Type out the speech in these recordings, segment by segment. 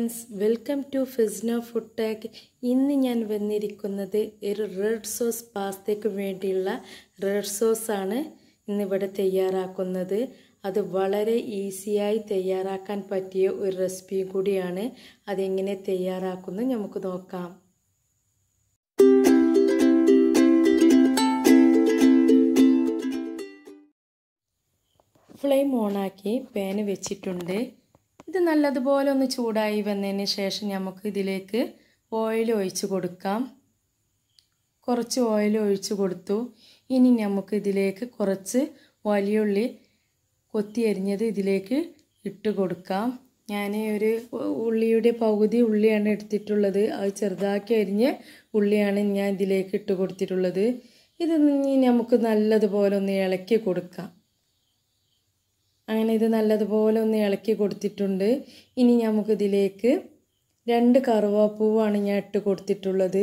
friends welcome to ഫിസ്ന food talk ഇന്ന് ഞാൻ വന്നിരിക്കുന്നത് ഒരു റെഡ് സോസ് പാസ്തയ്ക്ക് വേണ്ടിയുള്ള റെഡ് സോസാണ് ഇന്നിവിടെ തയ്യാറാക്കുന്നത് അത് വളരെ ഈസിയായി തയ്യാറാക്കാൻ പറ്റിയ ഒരു റെസിപ്പിയും കൂടിയാണ് അതെങ്ങനെ തയ്യാറാക്കുന്നു നമുക്ക് നോക്കാം ഫ്ലെയിം ഓണാക്കി പാന് വെച്ചിട്ടുണ്ട് ഇത് നല്ലതുപോലെ ഒന്ന് ചൂടായി വന്നതിന് ശേഷം നമുക്ക് ഇതിലേക്ക് ഓയിൽ ഒഴിച്ച് കൊടുക്കാം കുറച്ച് ഓയിൽ ഒഴിച്ച് കൊടുത്തു ഇനി നമുക്ക് ഇതിലേക്ക് കുറച്ച് വലിയുള്ളി കൊത്തി അരിഞ്ഞത് ഇതിലേക്ക് ഇട്ട് കൊടുക്കാം ഞാൻ ഒരു ഉള്ളിയുടെ പകുതി ഉള്ളിയാണ് എടുത്തിട്ടുള്ളത് അത് ചെറുതാക്കി അരിഞ്ഞ് ഉള്ളിയാണ് ഞാൻ ഇതിലേക്ക് ഇട്ട് കൊടുത്തിട്ടുള്ളത് ഇത് നമുക്ക് നല്ലതുപോലെ ഒന്ന് ഇളക്കി കൊടുക്കാം അങ്ങനെ ഇത് നല്ലതുപോലെ ഒന്ന് ഇളക്കി കൊടുത്തിട്ടുണ്ട് ഇനി നമുക്കിതിലേക്ക് രണ്ട് കറുവാപ്പൂവാണ് ഞാൻ ഇട്ട് കൊടുത്തിട്ടുള്ളത്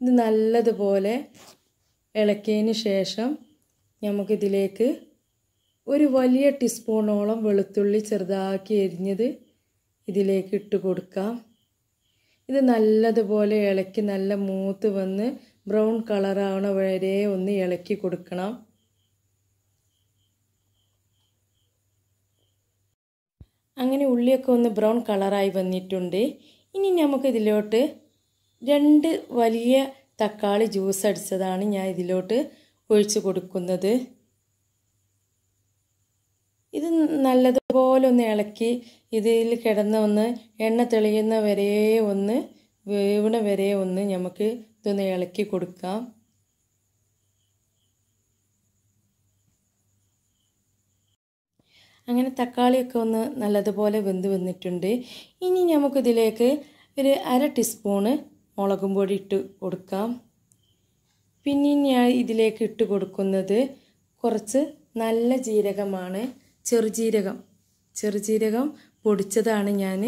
ഇത് നല്ലതുപോലെ ഇളക്കിയതിന് ശേഷം നമുക്കിതിലേക്ക് ഒരു വലിയ ടീസ്പൂണോളം വെളുത്തുള്ളി ചെറുതാക്കി എരിഞ്ഞത് ഇതിലേക്ക് ഇട്ട് കൊടുക്കാം ഇത് നല്ലതുപോലെ ഇളക്കി നല്ല മൂത്ത് വന്ന് ബ്രൗൺ കളറാവണ വരെ ഒന്ന് ഇളക്കി കൊടുക്കണം അങ്ങനെ ഉള്ളിയൊക്കെ ഒന്ന് ബ്രൗൺ കളറായി വന്നിട്ടുണ്ട് ഇനി നമുക്ക് ഇതിലോട്ട് രണ്ട് വലിയ തക്കാളി ജ്യൂസ് അടിച്ചതാണ് ഞാൻ ഇതിലോട്ട് ഒഴിച്ചു കൊടുക്കുന്നത് ഇത് നല്ലതുപോലെ ഒന്ന് ഇളക്കി ഇതിൽ കിടന്ന ഒന്ന് എണ്ണ തെളിയുന്ന വരെ ഒന്ന് വേവണ വരെ ഒന്ന് നമുക്ക് ഇതൊന്ന് ഇളക്കി കൊടുക്കാം അങ്ങനെ തക്കാളിയൊക്കെ ഒന്ന് നല്ലതുപോലെ വെന്ത് വന്നിട്ടുണ്ട് ഇനി നമുക്കിതിലേക്ക് ഒരു അര ടീസ്പൂണ് മുളകും പൊടി ഇട്ട് കൊടുക്കാം പിന്നെ ഞാൻ ഇതിലേക്ക് ഇട്ട് കൊടുക്കുന്നത് കുറച്ച് നല്ല ജീരകമാണ് ചെറുജീരകം ചെറുജീരകം പൊടിച്ചതാണ് ഞാൻ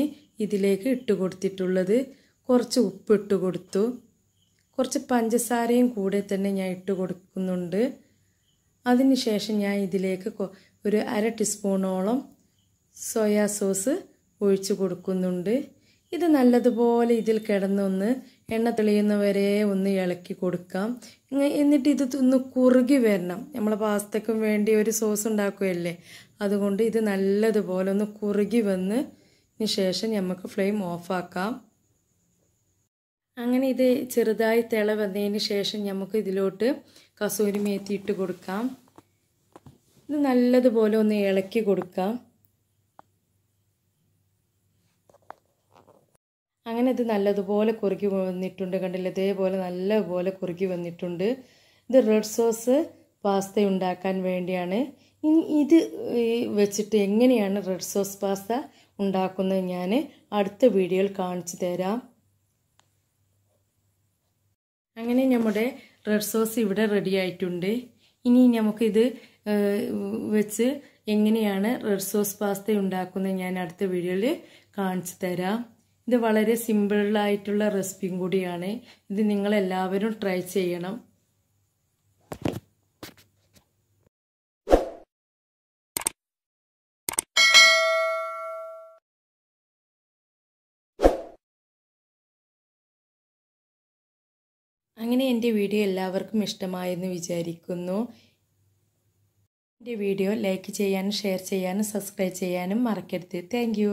ഇതിലേക്ക് ഇട്ട് കൊടുത്തിട്ടുള്ളത് കുറച്ച് ഉപ്പ് ഇട്ട് കൊടുത്തു കുറച്ച് പഞ്ചസാരയും കൂടെ തന്നെ ഞാൻ ഇട്ട് കൊടുക്കുന്നുണ്ട് ശേഷം ഞാൻ ഇതിലേക്ക് ഒരു അര ടീസ്പൂണോളം സോയാ സോസ് ഒഴിച്ചു കൊടുക്കുന്നുണ്ട് ഇത് നല്ലതുപോലെ ഇതിൽ കിടന്നൊന്ന് എണ്ണ തെളിയുന്നവരെ ഒന്ന് ഇളക്കി കൊടുക്കാം എന്നിട്ട് ഇത് ഒന്ന് കുറുകി വരണം നമ്മൾ പാസ്തക്കും വേണ്ടി ഒരു സോസ് ഉണ്ടാക്കുകയല്ലേ അതുകൊണ്ട് ഇത് നല്ലതുപോലെ ഒന്ന് കുറുകി വന്ന് ശേഷം നമുക്ക് ഫ്ലെയിം ഓഫാക്കാം അങ്ങനെ ഇത് ചെറുതായി തിള വന്നതിന് ശേഷം നമുക്ക് ഇതിലോട്ട് കസൂരി മേത്തി ഇട്ട് കൊടുക്കാം ഇത് നല്ലതുപോലെ ഒന്ന് ഇളക്കി കൊടുക്കാം അങ്ങനെ ഇത് നല്ലതുപോലെ കുറുക്കി വന്നിട്ടുണ്ട് കണ്ടില്ല ഇതേപോലെ നല്ലപോലെ കുറുക്കി വന്നിട്ടുണ്ട് ഇത് റെഡ് സോസ് പാസ്ത ഉണ്ടാക്കാൻ വേണ്ടിയാണ് ഇനി ഇത് വെച്ചിട്ട് എങ്ങനെയാണ് റെഡ് സോസ് പാസ്ത ഉണ്ടാക്കുന്നത് ഞാൻ അടുത്ത വീഡിയോയിൽ കാണിച്ചു തരാം അങ്ങനെ നമ്മുടെ റെഡ് സോസ് ഇവിടെ റെഡി ആയിട്ടുണ്ട് ഇനി നമുക്കിത് വെച്ച് എങ്ങനെയാണ് റെഡ് സോസ് പാസ്ത ഉണ്ടാക്കുന്നത് ഞാൻ അടുത്ത വീഡിയോയിൽ കാണിച്ചു തരാം ഇത് വളരെ സിമ്പിളായിട്ടുള്ള റെസിപ്പിയും കൂടിയാണ് ഇത് നിങ്ങൾ എല്ലാവരും ട്രൈ ചെയ്യണം അങ്ങനെ എൻ്റെ വീഡിയോ എല്ലാവർക്കും ഇഷ്ടമായെന്ന് വിചാരിക്കുന്നു എൻ്റെ വീഡിയോ ലൈക്ക് ചെയ്യാനും ഷെയർ ചെയ്യാനും സബ്സ്ക്രൈബ് ചെയ്യാനും മറക്കരുത് താങ്ക്